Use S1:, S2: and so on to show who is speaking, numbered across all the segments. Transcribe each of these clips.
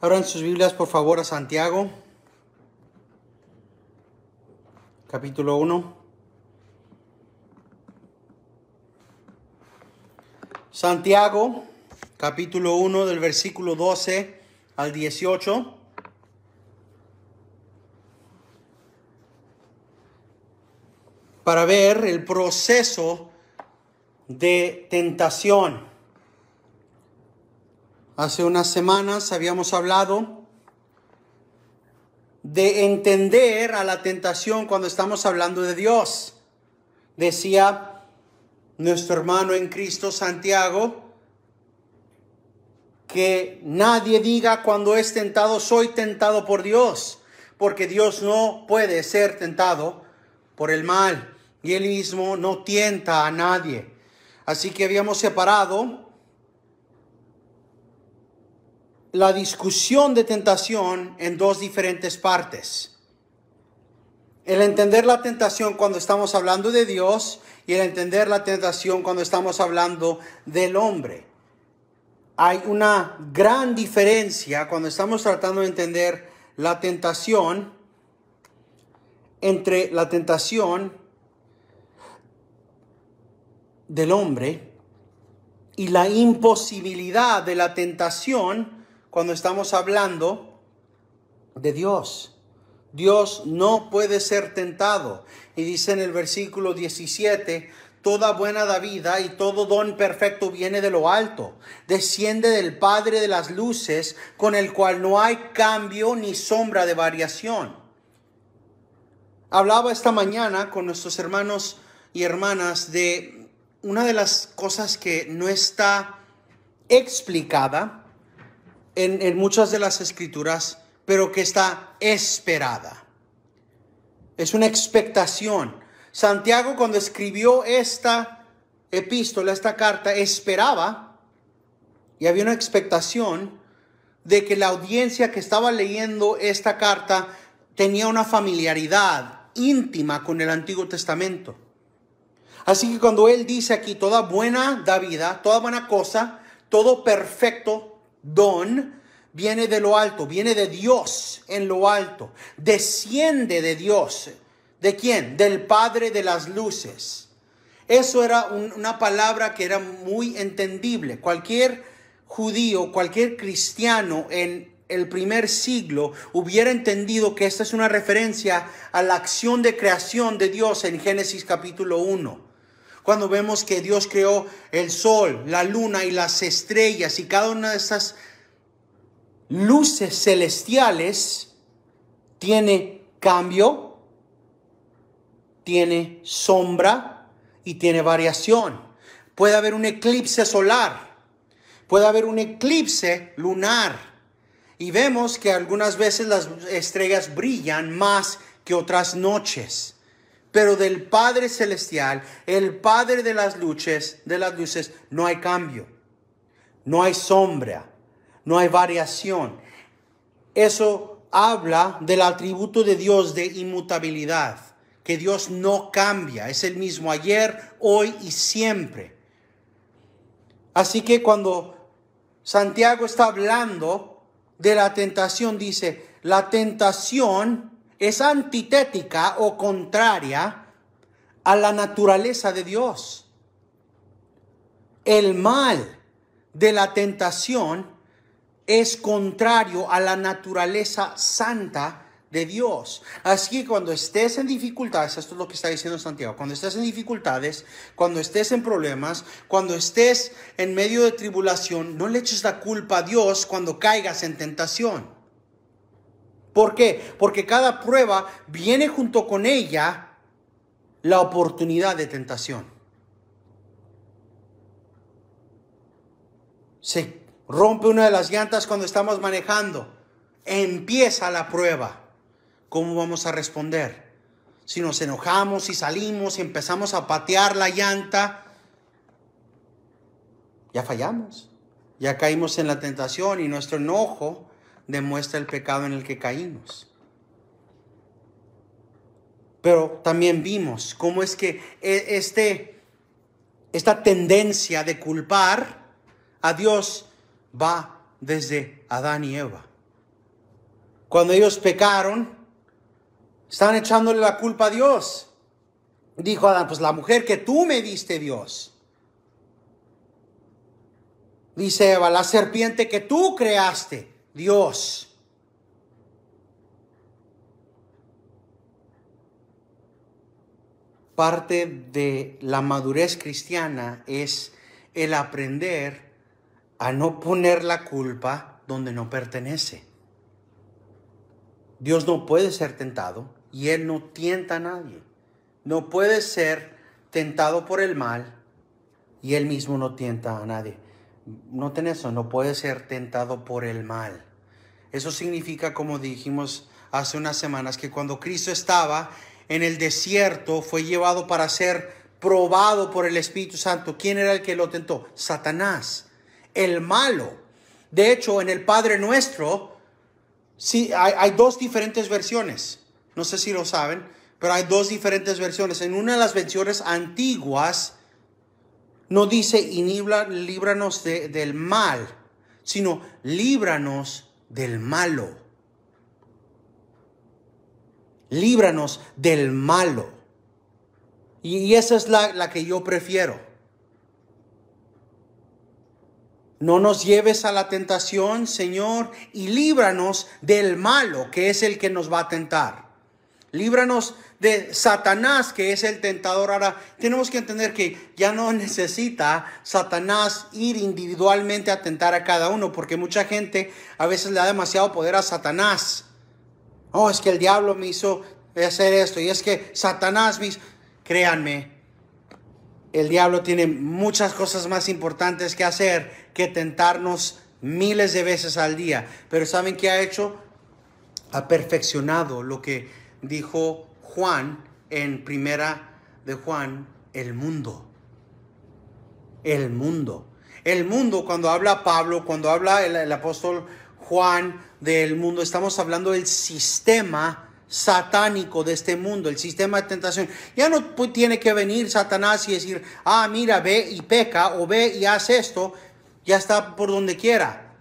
S1: Abran sus Biblias por favor a Santiago, capítulo 1. Santiago, capítulo 1 del versículo 12 al 18. para ver el proceso de tentación. Hace unas semanas habíamos hablado de entender a la tentación cuando estamos hablando de Dios. Decía nuestro hermano en Cristo Santiago que nadie diga cuando es tentado soy tentado por Dios, porque Dios no puede ser tentado por el mal y él mismo no tienta a nadie. Así que habíamos separado la discusión de tentación en dos diferentes partes. El entender la tentación cuando estamos hablando de Dios y el entender la tentación cuando estamos hablando del hombre. Hay una gran diferencia cuando estamos tratando de entender la tentación entre la tentación del hombre y la imposibilidad de la tentación cuando estamos hablando de Dios. Dios no puede ser tentado. Y dice en el versículo 17, toda buena vida y todo don perfecto viene de lo alto, desciende del Padre de las Luces, con el cual no hay cambio ni sombra de variación. Hablaba esta mañana con nuestros hermanos y hermanas de una de las cosas que no está explicada en, muchas de las escrituras, pero que está esperada. Es una expectación. Santiago cuando escribió esta epístola, esta carta, esperaba y había una expectación de que la audiencia que estaba leyendo esta carta tenía una familiaridad íntima con el Antiguo Testamento. Así que cuando él dice aquí, toda buena da vida, toda buena cosa, todo perfecto don viene de lo alto, viene de Dios en lo alto, desciende de Dios. ¿De quién? Del Padre de las Luces. Eso era una palabra que era muy entendible. Cualquier judío, cualquier cristiano en el primer siglo hubiera entendido que esta es una referencia a la acción de creación de Dios en Génesis capítulo 1 cuando vemos que Dios creó el sol, la luna y las estrellas y cada una de esas luces celestiales tiene cambio, tiene sombra y tiene variación. Puede haber un eclipse solar, puede haber un eclipse lunar. Y vemos que algunas veces las estrellas brillan más que otras noches pero del Padre Celestial, el Padre de las luces, de las luces, no hay cambio, no hay sombra, no hay variación. Eso habla del atributo de Dios de inmutabilidad, que Dios no cambia, es el mismo ayer, hoy y siempre. Así que cuando Santiago está hablando de la tentación, dice, la tentación es antitética o contraria a la naturaleza de Dios. El mal de la tentación es contrario a la naturaleza santa de Dios. Así que cuando estés en dificultades, esto es lo que está diciendo Santiago, cuando estés en dificultades, cuando estés en problemas, cuando estés en medio de tribulación, no le eches la culpa a Dios cuando caigas en tentación. ¿Por qué? Porque cada prueba viene junto con ella la oportunidad de tentación. Se rompe una de las llantas cuando estamos manejando. Empieza la prueba. ¿Cómo vamos a responder? Si nos enojamos, si salimos, si empezamos a patear la llanta, ya fallamos. Ya caímos en la tentación y nuestro enojo demuestra el pecado en el que caímos. Pero también vimos cómo es que e, este, esta tendencia de culpar a Dios va desde Adán y Eva. Cuando ellos pecaron, están echándole la culpa a Dios. Dijo Adán, pues la mujer que tú me diste, Dios. Dice Eva, la serpiente que tú creaste. Dios. Parte de la madurez cristiana es el aprender a no poner la culpa donde no pertenece. Dios no puede ser tentado y Él no tienta a nadie. No puede ser tentado por el mal y Él mismo no tienta a nadie noten eso, no puede ser tentado por el mal. Eso significa, como dijimos hace unas semanas, que cuando Cristo estaba en el desierto, fue llevado para ser probado por el Espíritu Santo. ¿Quién era el que lo tentó? Satanás, el malo. De hecho, en el Padre Nuestro, sí, hay, hay dos diferentes versiones. No sé si lo saben, pero hay dos diferentes versiones. En una de las versiones antiguas, no dice, y líbranos del mal, sino líbranos del malo. Líbranos del malo. Y, esa es la, la que yo prefiero. No nos lleves a la tentación, Señor, y líbranos del malo, que es el que nos va a tentar. Líbranos de Satanás, que es el tentador. Ahora tenemos que entender que ya no necesita Satanás ir individualmente a tentar a cada uno, porque mucha gente a veces le da demasiado poder a Satanás. Oh, es que el diablo me hizo hacer esto, y es que Satanás me Créanme, el diablo tiene muchas cosas más importantes que hacer que tentarnos miles de veces al día. Pero ¿saben qué ha hecho? Ha perfeccionado lo que dijo Juan en primera de Juan, el mundo. El mundo. El mundo, cuando habla Pablo, cuando habla el, apóstol Juan del mundo, estamos hablando del sistema satánico de este mundo, el sistema de tentación. Ya no tiene que venir Satanás y decir, ah, mira, ve y peca o ve y haz esto, ya está por donde quiera.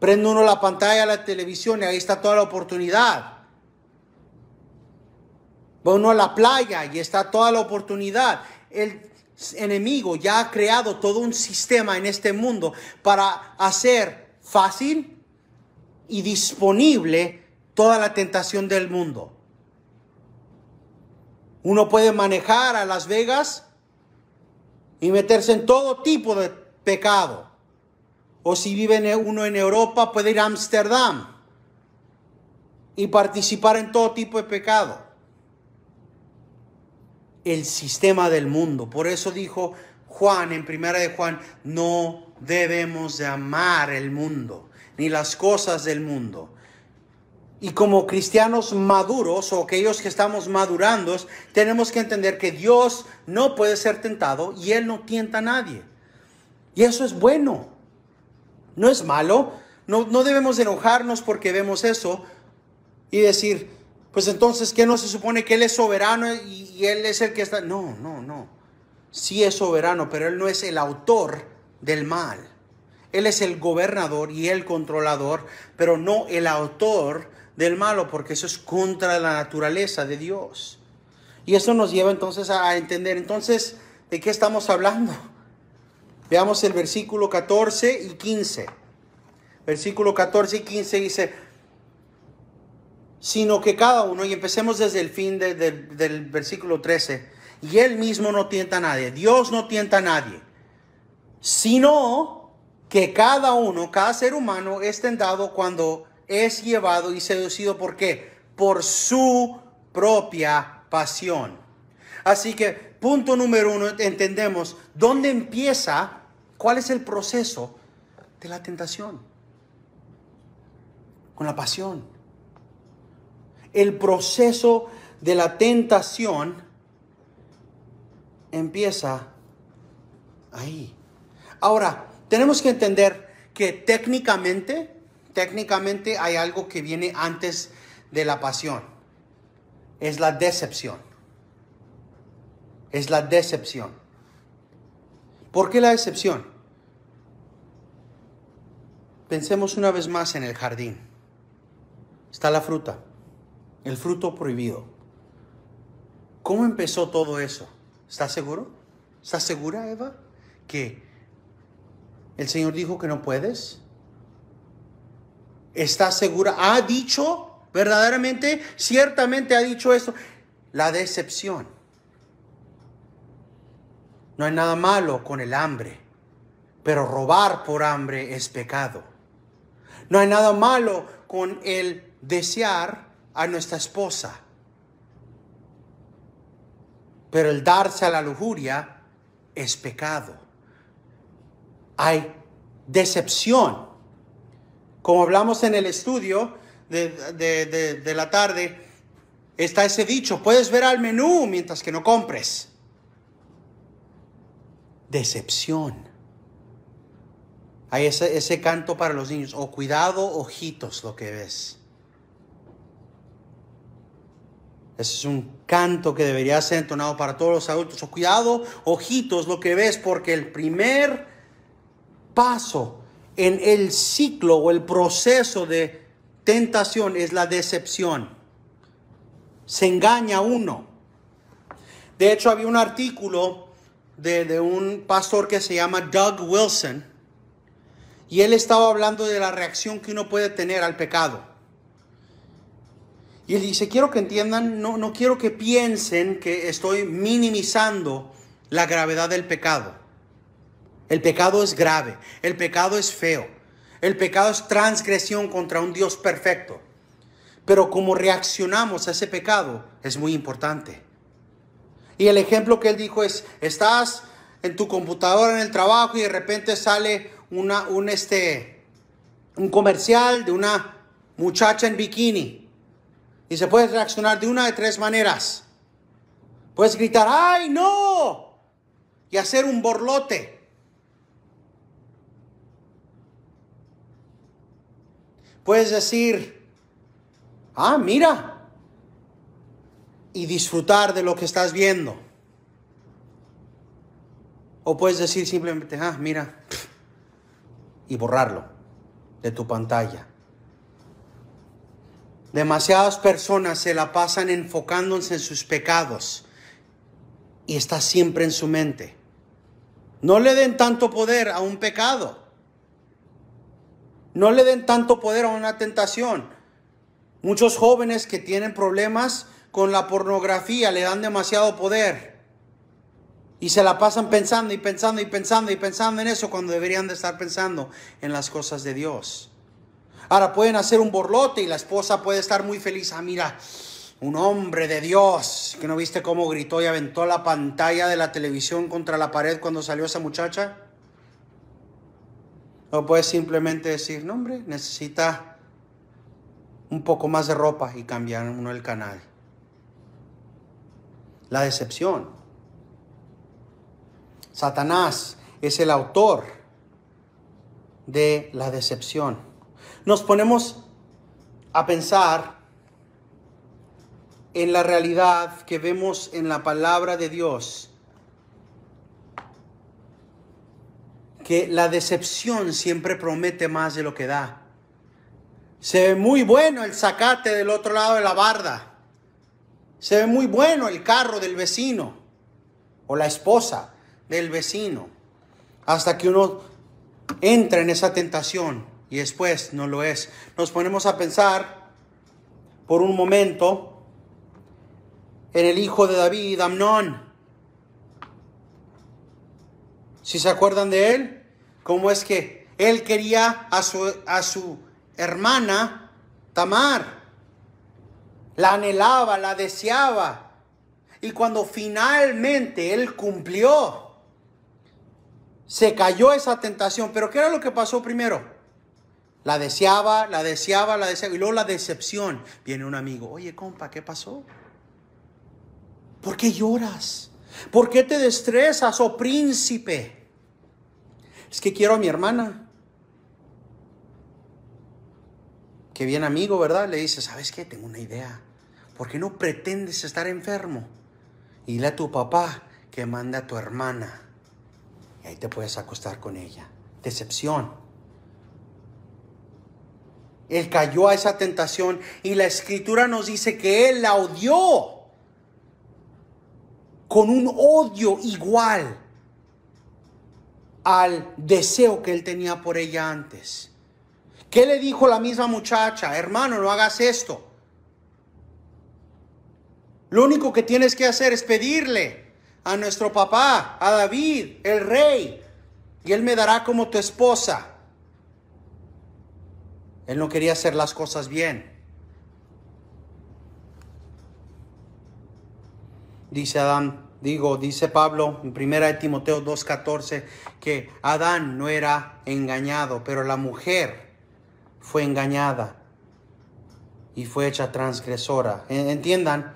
S1: Prende uno la pantalla, la televisión y ahí está toda la oportunidad. Va uno a la playa y está toda la oportunidad. El enemigo ya ha creado todo un sistema en este mundo para hacer fácil y disponible toda la tentación del mundo. Uno puede manejar a Las Vegas y meterse en todo tipo de pecado. O si vive e, uno en Europa, puede ir a Ámsterdam y participar en todo tipo de pecado el sistema del mundo. Por eso dijo Juan en primera de Juan, no debemos de amar el mundo, ni las cosas del mundo. Y como cristianos maduros o aquellos que estamos madurando, tenemos que entender que Dios no puede ser tentado y Él no tienta a nadie. Y eso es bueno. No es malo. No, no debemos enojarnos porque vemos eso y decir, pues entonces, ¿qué no se supone que Él es soberano y, Él es el que está? No, no, no. Sí es soberano, pero Él no es el autor del mal. Él es el gobernador y el controlador, pero no el autor del malo, porque eso es contra la naturaleza de Dios. Y eso nos lleva entonces a entender, entonces, ¿de qué estamos hablando? Veamos el versículo 14 y 15. Versículo 14 y 15 dice, sino que cada uno, y empecemos desde el fin del versículo 13, y él mismo no tienta a nadie, Dios no tienta a nadie, sino que cada uno, cada ser humano es tentado cuando es llevado y seducido, ¿por qué? Por su propia pasión. Así que, punto número uno, entendemos dónde empieza, cuál es el proceso de la tentación. Con la pasión el proceso de la tentación empieza ahí. Ahora, tenemos que entender que técnicamente, técnicamente hay algo que viene antes de la pasión. Es la decepción. Es la decepción. ¿Por qué la decepción? Pensemos una vez más en el jardín. Está la fruta el fruto prohibido. ¿Cómo empezó todo eso? ¿Estás seguro? ¿Estás segura, Eva? Que el Señor dijo que no puedes. ¿Estás segura? ¿Ha dicho verdaderamente, ciertamente ha dicho esto? La decepción. No hay nada malo con el hambre, pero robar por hambre es pecado. No hay nada malo con el desear a nuestra esposa. Pero el darse a la lujuria es pecado. Hay decepción. Como hablamos en el estudio de, la tarde, está ese dicho, puedes ver al menú mientras que no compres. Decepción. Hay ese, ese canto para los niños, o cuidado, ojitos, lo que ves. Ese es un canto que debería ser entonado para todos los adultos. O cuidado, ojitos, lo que ves, porque el primer paso en el ciclo o el proceso de tentación es la decepción. Se engaña uno. De hecho, había un artículo de, de un pastor que se llama Doug Wilson y él estaba hablando de la reacción que uno puede tener al pecado. Y él dice, quiero que entiendan, no, no quiero que piensen que estoy minimizando la gravedad del pecado. El pecado es grave, el pecado es feo, el pecado es transgresión contra un Dios perfecto. Pero como reaccionamos a ese pecado es muy importante. Y el ejemplo que él dijo es, estás en tu computadora en el trabajo y de repente sale una, un, este, un comercial de una muchacha en bikini y se puede reaccionar de una de tres maneras. Puedes gritar, ¡ay, no! Y hacer un borlote. Puedes decir, ah, mira, y disfrutar de lo que estás viendo. O puedes decir simplemente, ah, mira, y borrarlo de tu pantalla. Demasiadas personas se la pasan enfocándose en sus pecados y está siempre en su mente. No le den tanto poder a un pecado. No le den tanto poder a una tentación. Muchos jóvenes que tienen problemas con la pornografía le dan demasiado poder y se la pasan pensando y pensando y pensando y pensando en eso cuando deberían de estar pensando en las cosas de Dios. Ahora pueden hacer un borlote y la esposa puede estar muy feliz. Ah, mira, un hombre de Dios, que no viste cómo gritó y aventó la pantalla de la televisión contra la pared cuando salió esa muchacha. O puedes simplemente decir, no hombre, necesita un poco más de ropa y cambiar uno el canal. La decepción. Satanás es el autor de la decepción nos ponemos a pensar en la realidad que vemos en la palabra de Dios, que la decepción siempre promete más de lo que da. Se ve muy bueno el sacate del otro lado de la barda. Se ve muy bueno el carro del vecino o la esposa del vecino. Hasta que uno entra en esa tentación y después no lo es. Nos ponemos a pensar por un momento en el hijo de David, Amnón. Si se acuerdan de él, cómo es que él quería a su, a su hermana Tamar. La anhelaba, la deseaba. Y cuando finalmente él cumplió, se cayó esa tentación. Pero ¿qué era lo que pasó primero? La deseaba, la deseaba, la deseaba. Y luego la decepción. Viene un amigo, oye compa, ¿qué pasó? ¿Por qué lloras? ¿Por qué te destrezas, oh príncipe? Es que quiero a mi hermana. Qué bien amigo, ¿verdad? Le dice, ¿sabes qué? Tengo una idea. ¿Por qué no pretendes estar enfermo? Y dile a tu papá que manda a tu hermana. Y ahí te puedes acostar con ella. Decepción. Él cayó a esa tentación y la escritura nos dice que Él la odió con un odio igual al deseo que él tenía por ella antes. ¿Qué le dijo la misma muchacha? Hermano, no hagas esto. Lo único que tienes que hacer es pedirle a nuestro papá, a David, el rey, y él me dará como tu esposa. Él no quería hacer las cosas bien. Dice Adán, digo, dice Pablo en 1 Timoteo 2.14 que Adán no era engañado, pero la mujer fue engañada y fue hecha transgresora. Entiendan,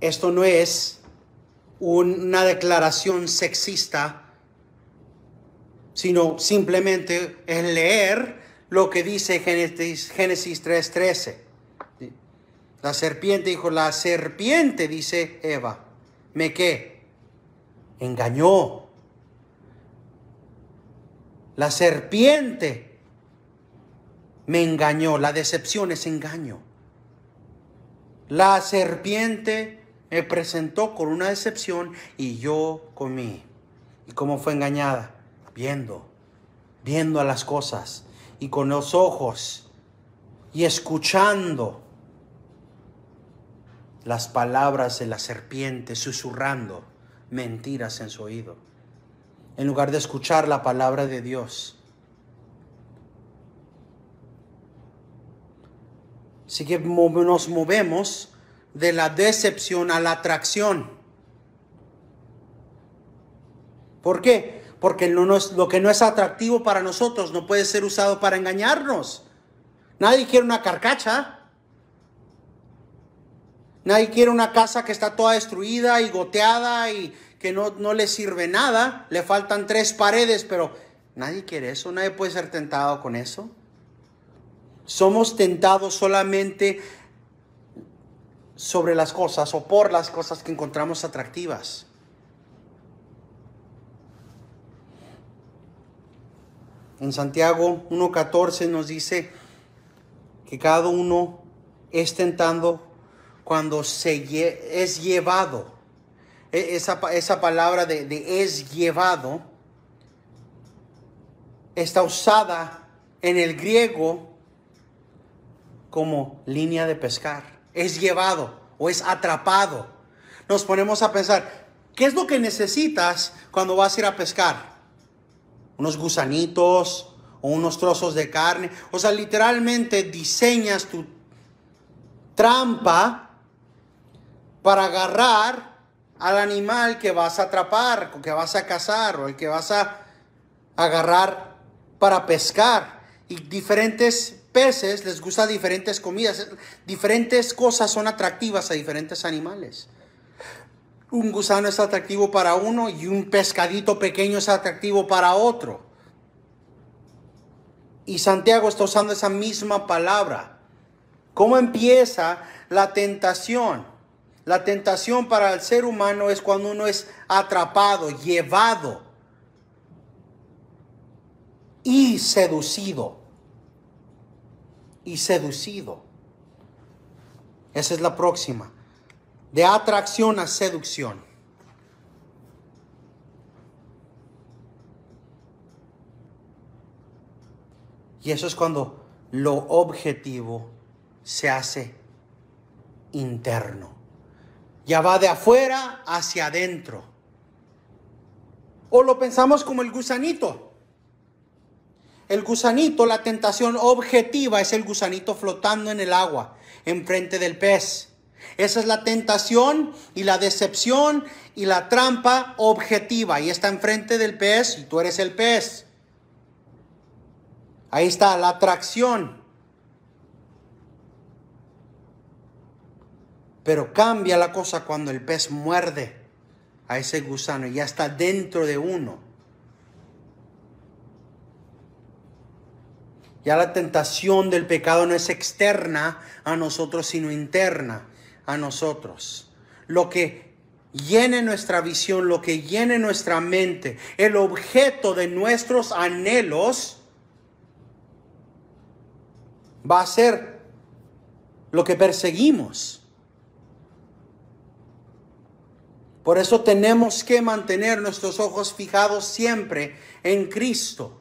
S1: esto no es una declaración sexista sino simplemente es leer lo que dice Génesis, Génesis 3.13. La serpiente dijo, la serpiente, dice Eva, ¿me qué? Engañó. La serpiente me engañó. La decepción es engaño. La serpiente me presentó con una decepción y yo comí. ¿Y cómo fue engañada? viendo, viendo a las cosas y con los ojos y escuchando las palabras de la serpiente susurrando mentiras en su oído, en lugar de escuchar la palabra de Dios. Así que nos movemos de la decepción a la atracción. ¿Por qué? porque lo que no es atractivo para nosotros no puede ser usado para engañarnos. Nadie quiere una carcacha. Nadie quiere una casa que está toda destruida y goteada y que no, no le sirve nada. Le faltan tres paredes, pero nadie quiere eso. Nadie puede ser tentado con eso. Somos tentados solamente sobre las cosas o por las cosas que encontramos atractivas. En Santiago 1.14 nos dice que cada uno es tentando cuando se es llevado. E, esa, palabra de, de es llevado está usada en el griego como línea de pescar. Es llevado o es atrapado. Nos ponemos a pensar, ¿qué es lo que necesitas cuando vas a ir a pescar? unos gusanitos o unos trozos de carne. O sea, literalmente diseñas tu trampa para agarrar al animal que vas a atrapar, o que vas a cazar, o el que vas a agarrar para pescar. Y diferentes peces les gusta diferentes comidas, diferentes cosas son atractivas a diferentes animales un gusano es atractivo para uno y un pescadito pequeño es atractivo para otro. Y Santiago está usando esa misma palabra. ¿Cómo empieza la tentación? La tentación para el ser humano es cuando uno es atrapado, llevado y seducido. Y seducido. Esa es la próxima de atracción a seducción. Y eso es cuando lo objetivo se hace interno. Ya va de afuera hacia adentro. O lo pensamos como el gusanito. El gusanito, la tentación objetiva es el gusanito flotando en el agua, enfrente del pez. Esa es la tentación y la decepción y la trampa objetiva. Y está enfrente del pez y tú eres el pez. Ahí está la atracción. Pero cambia la cosa cuando el pez muerde a ese gusano y ya está dentro de uno. Ya la tentación del pecado no es externa a nosotros, sino interna a nosotros. Lo que llene nuestra visión, lo que llene nuestra mente, el objeto de nuestros anhelos, va a ser lo que perseguimos. Por eso tenemos que mantener nuestros ojos fijados siempre en Cristo.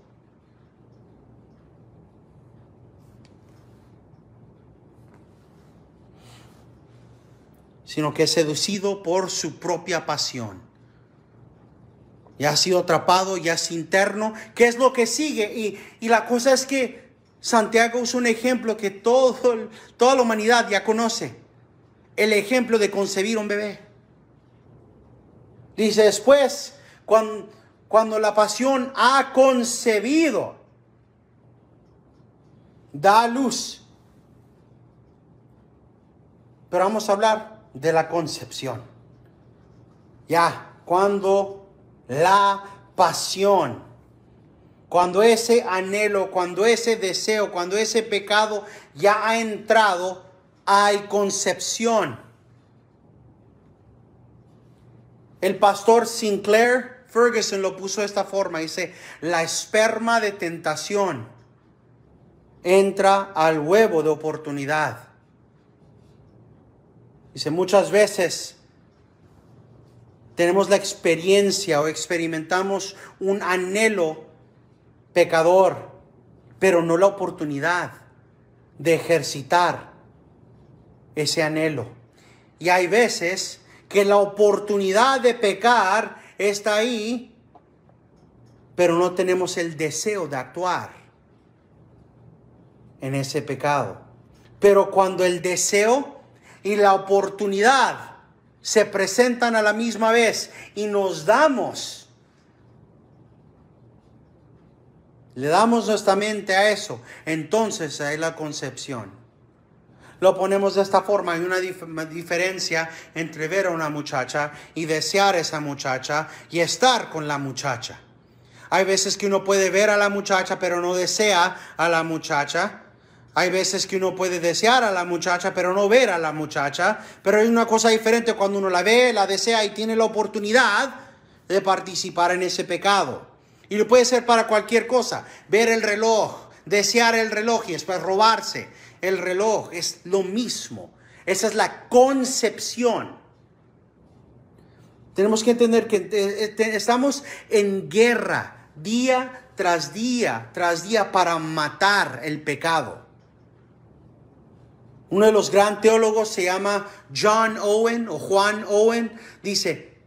S1: sino que es seducido por su propia pasión. Ya ha sido atrapado, ya es interno. ¿Qué es lo que sigue? Y, la cosa es que Santiago es un ejemplo que todo, toda la humanidad ya conoce. El ejemplo de concebir un bebé. Dice después, cuando, cuando la pasión ha concebido, da luz. Pero vamos a hablar de la concepción. Ya, cuando la pasión, cuando ese anhelo, cuando ese deseo, cuando ese pecado ya ha entrado, hay concepción. El pastor Sinclair Ferguson lo puso de esta forma, dice, la esperma de tentación entra al huevo de oportunidad. Dice, muchas veces tenemos la experiencia o experimentamos un anhelo pecador, pero no la oportunidad de ejercitar ese anhelo. Y hay veces que la oportunidad de pecar está ahí, pero no tenemos el deseo de actuar en ese pecado. Pero cuando el deseo y la oportunidad se presentan a la misma vez y nos damos. Le damos nuestra mente a eso. Entonces hay la concepción. Lo ponemos de esta forma. Hay una diferencia entre ver a una muchacha y desear a esa muchacha y estar con la muchacha. Hay veces que uno puede ver a la muchacha pero no desea a la muchacha. Hay veces que uno puede desear a la muchacha, pero no ver a la muchacha. Pero es una cosa diferente cuando uno la ve, la desea y tiene la oportunidad de participar en ese pecado. Y lo puede ser para cualquier cosa. Ver el reloj, desear el reloj y después robarse el reloj. Es lo mismo. Esa es la concepción. Tenemos que entender que eh, eh, estamos en guerra día tras día, tras día para matar el pecado. Uno de los gran teólogos se llama John Owen o Juan Owen. Dice,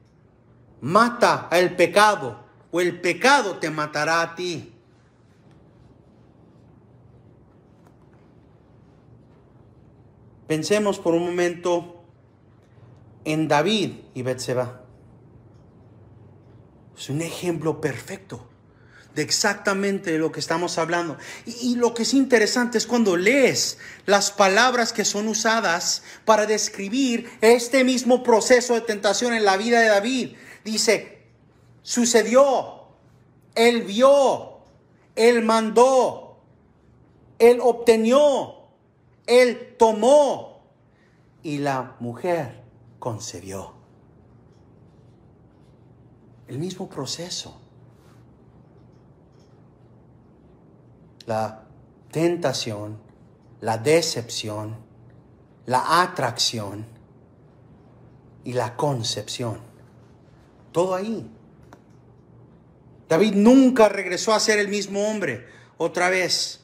S1: mata al pecado o el pecado te matará a ti. Pensemos por un momento en David y Betseba. Es un ejemplo perfecto de exactamente lo que estamos hablando. Y, lo que es interesante es cuando lees las palabras que son usadas para describir este mismo proceso de tentación en la vida de David. Dice, sucedió, él vio, él mandó, él obtenió, él tomó y la mujer concebió. El mismo proceso. la tentación, la decepción, la atracción y la concepción. Todo ahí. David nunca regresó a ser el mismo hombre otra vez.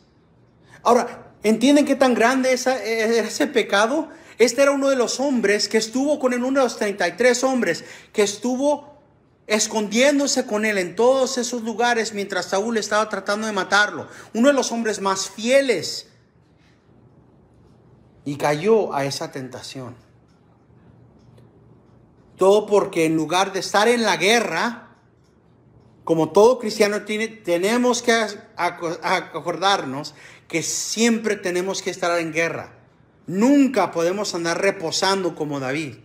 S1: Ahora, ¿entienden qué tan grande es ese pecado? Este era uno de los hombres que estuvo con el uno de los 33 hombres que estuvo escondiéndose con él en todos esos lugares mientras Saúl estaba tratando de matarlo. Uno de los hombres más fieles. Y cayó a esa tentación. Todo porque en lugar de estar en la guerra, como todo cristiano tiene, tenemos que acordarnos que siempre tenemos que estar en guerra. Nunca podemos andar reposando como David.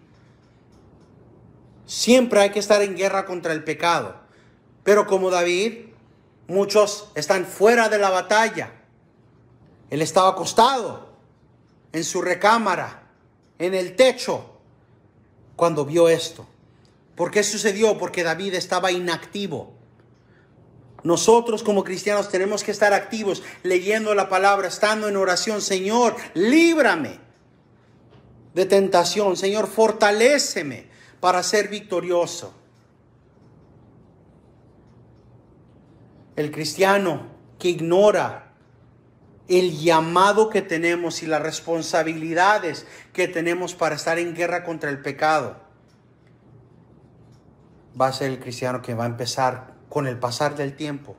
S1: Siempre hay que estar en guerra contra el pecado. Pero como David, muchos están fuera de la batalla. Él estaba acostado en su recámara, en el techo, cuando vio esto. ¿Por qué sucedió? Porque David estaba inactivo. Nosotros como cristianos tenemos que estar activos, leyendo la palabra, estando en oración. Señor, líbrame de tentación. Señor, fortaléceme para ser victorioso. El cristiano que ignora el llamado que tenemos y las responsabilidades que tenemos para estar en guerra contra el pecado, va a ser el cristiano que va a empezar con el pasar del tiempo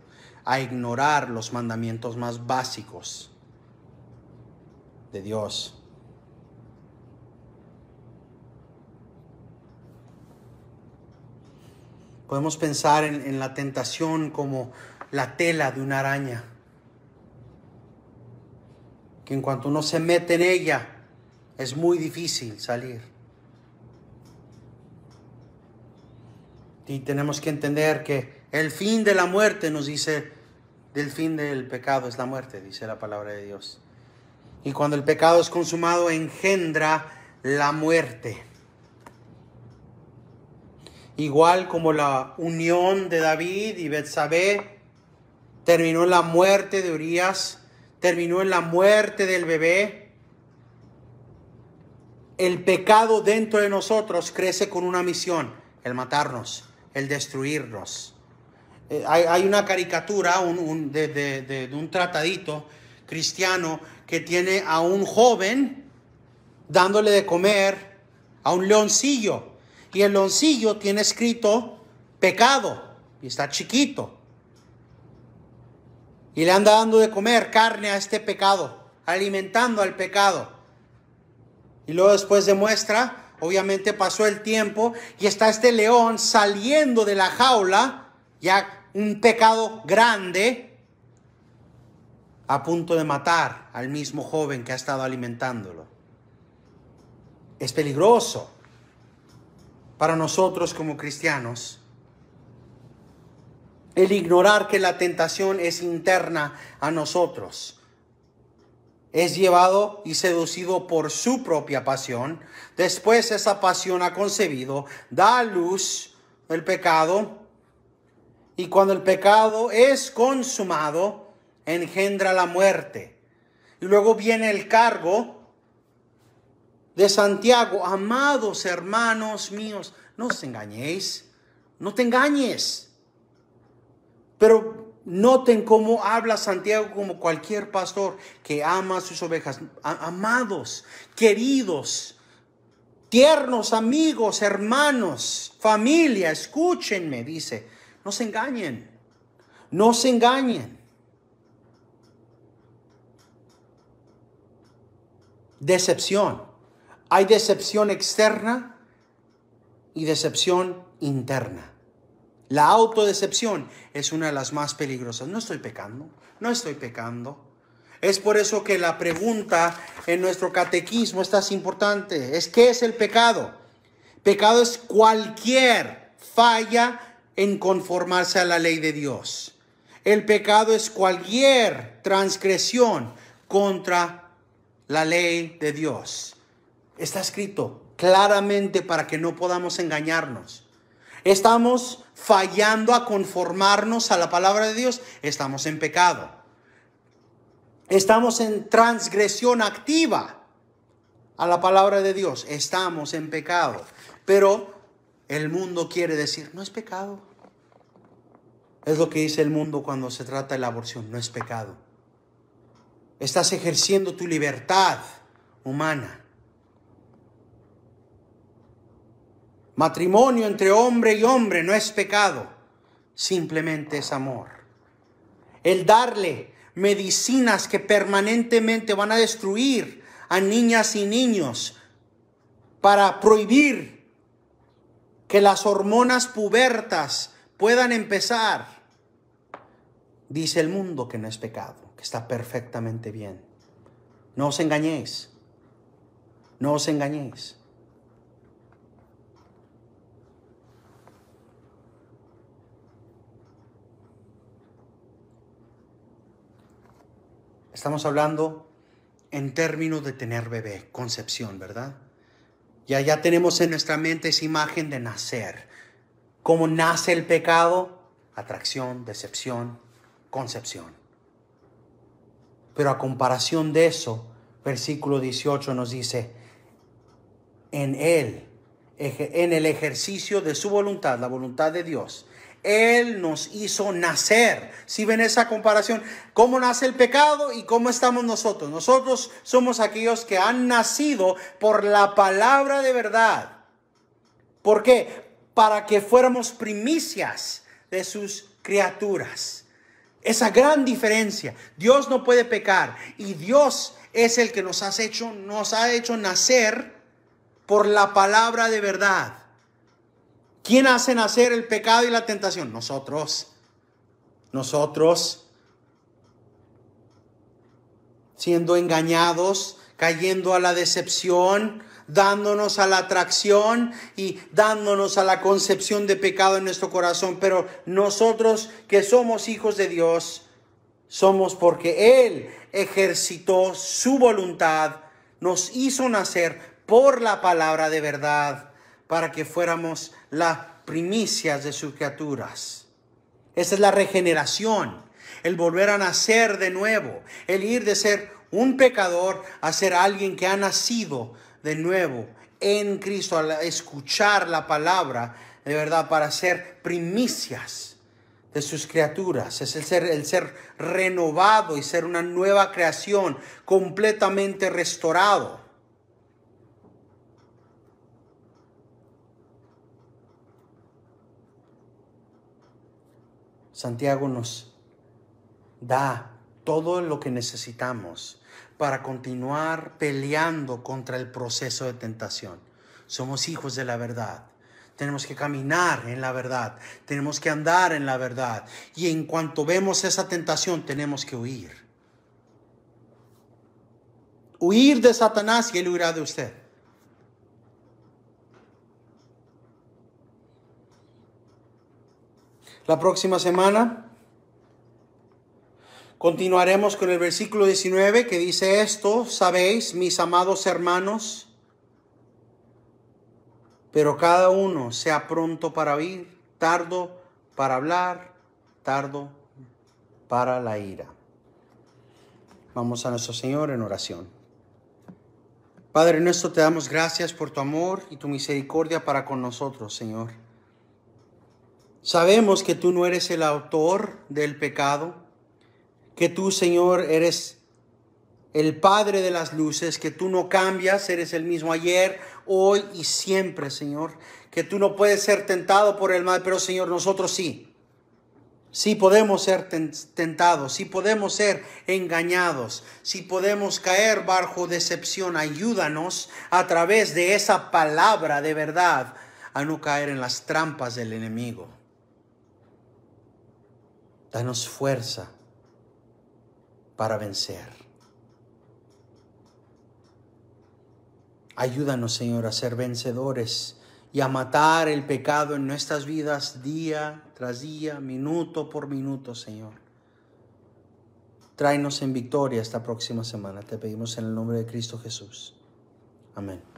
S1: a ignorar los mandamientos más básicos de Dios Podemos pensar en, la tentación como la tela de una araña, que en cuanto uno se mete en ella, es muy difícil salir. Y tenemos que entender que el fin de la muerte nos dice, del fin del pecado es la muerte, dice la palabra de Dios. Y cuando el pecado es consumado, engendra la muerte igual como la unión de David y Betsabé, terminó en la muerte de Urias, terminó en la muerte del bebé. El pecado dentro de nosotros crece con una misión, el matarnos, el destruirnos. Eh, hay, una caricatura de un tratadito cristiano que tiene a un joven dándole de comer a un leoncillo y el loncillo tiene escrito pecado y está chiquito. Y le anda dando de comer carne a este pecado, alimentando al pecado. Y luego después demuestra, obviamente pasó el tiempo y está este león saliendo de la jaula, ya un pecado grande, a punto de matar al mismo joven que ha estado alimentándolo. Es peligroso para nosotros como cristianos. El ignorar que la tentación es interna a nosotros. Es llevado y seducido por su propia pasión. Después esa pasión ha concebido, da a luz el pecado. Y cuando el pecado es consumado, engendra la muerte. Y luego viene el cargo de Santiago, amados hermanos míos, no os engañéis, no te engañes. Pero noten cómo habla Santiago como cualquier pastor que ama a sus ovejas. Amados, queridos, tiernos amigos, hermanos, familia, escúchenme, dice, no se engañen, no se engañen. Decepción. Hay decepción externa y decepción interna. La autodecepción es una de las más peligrosas. No estoy pecando, no estoy pecando. Es por eso que la pregunta en nuestro catequismo es tan importante. Es ¿qué es el pecado? Pecado es cualquier falla en conformarse a la ley de Dios. El pecado es cualquier transgresión contra la ley de Dios. Está escrito claramente para que no podamos engañarnos. Estamos fallando a conformarnos a la palabra de Dios. Estamos en pecado. Estamos en transgresión activa a la palabra de Dios. Estamos en pecado. Pero el mundo quiere decir, no es pecado. Es lo que dice el mundo cuando se trata de la aborción. No es pecado. Estás ejerciendo tu libertad humana. Matrimonio entre hombre y hombre no es pecado, simplemente es amor. El darle medicinas que permanentemente van a destruir a niñas y niños para prohibir que las hormonas pubertas puedan empezar. Dice el mundo que no es pecado, que está perfectamente bien. No os engañéis. No os engañéis. Estamos hablando en términos de tener bebé, concepción, ¿verdad? Ya, ya tenemos en nuestra mente esa imagen de nacer. ¿Cómo nace el pecado? Atracción, decepción, concepción. Pero a comparación de eso, versículo 18 nos dice, en él, en el ejercicio de su voluntad, la voluntad de Dios, él nos hizo nacer. Si ven esa comparación, cómo nace el pecado y cómo estamos nosotros. Nosotros somos aquellos que han nacido por la palabra de verdad. ¿Por qué? Para que fuéramos primicias de sus criaturas. Esa gran diferencia. Dios no puede pecar y Dios es el que nos, has hecho, nos ha hecho nacer por la palabra de verdad. ¿Quién hace nacer el pecado y la tentación? Nosotros. Nosotros. Siendo engañados, cayendo a la decepción, dándonos a la atracción y dándonos a la concepción de pecado en nuestro corazón. Pero nosotros que somos hijos de Dios, somos porque Él ejercitó su voluntad, nos hizo nacer por la palabra de verdad, para que fuéramos las primicias de sus criaturas. Esa es la regeneración, el volver a nacer de nuevo, el ir de ser un pecador a ser alguien que ha nacido de nuevo en Cristo, al escuchar la palabra de verdad para ser primicias de sus criaturas, es el ser, el ser renovado y ser una nueva creación completamente restaurado. Santiago nos da todo lo que necesitamos para continuar peleando contra el proceso de tentación. Somos hijos de la verdad. Tenemos que caminar en la verdad. Tenemos que andar en la verdad. Y en cuanto vemos esa tentación, tenemos que huir. Huir de Satanás y él huirá de usted. La próxima semana continuaremos con el versículo 19 que dice esto, sabéis, mis amados hermanos, pero cada uno sea pronto para oír, tardo para hablar, tardo para la ira. Vamos a nuestro Señor en oración. Padre nuestro, te damos gracias por tu amor y tu misericordia para con nosotros, Señor. Sabemos que tú no eres el autor del pecado, que tú, Señor, eres el Padre de las luces, que tú no cambias, eres el mismo ayer, hoy y siempre, Señor, que tú no puedes ser tentado por el mal, pero Señor, nosotros sí. Sí podemos ser tentados, sí podemos ser engañados, sí podemos caer bajo decepción. Ayúdanos a través de esa palabra de verdad a no caer en las trampas del enemigo. Danos fuerza para vencer. Ayúdanos, Señor, a ser vencedores y a matar el pecado en nuestras vidas día tras día, minuto por minuto, Señor. Tráenos en victoria esta próxima semana. Te pedimos en el nombre de Cristo Jesús. Amén.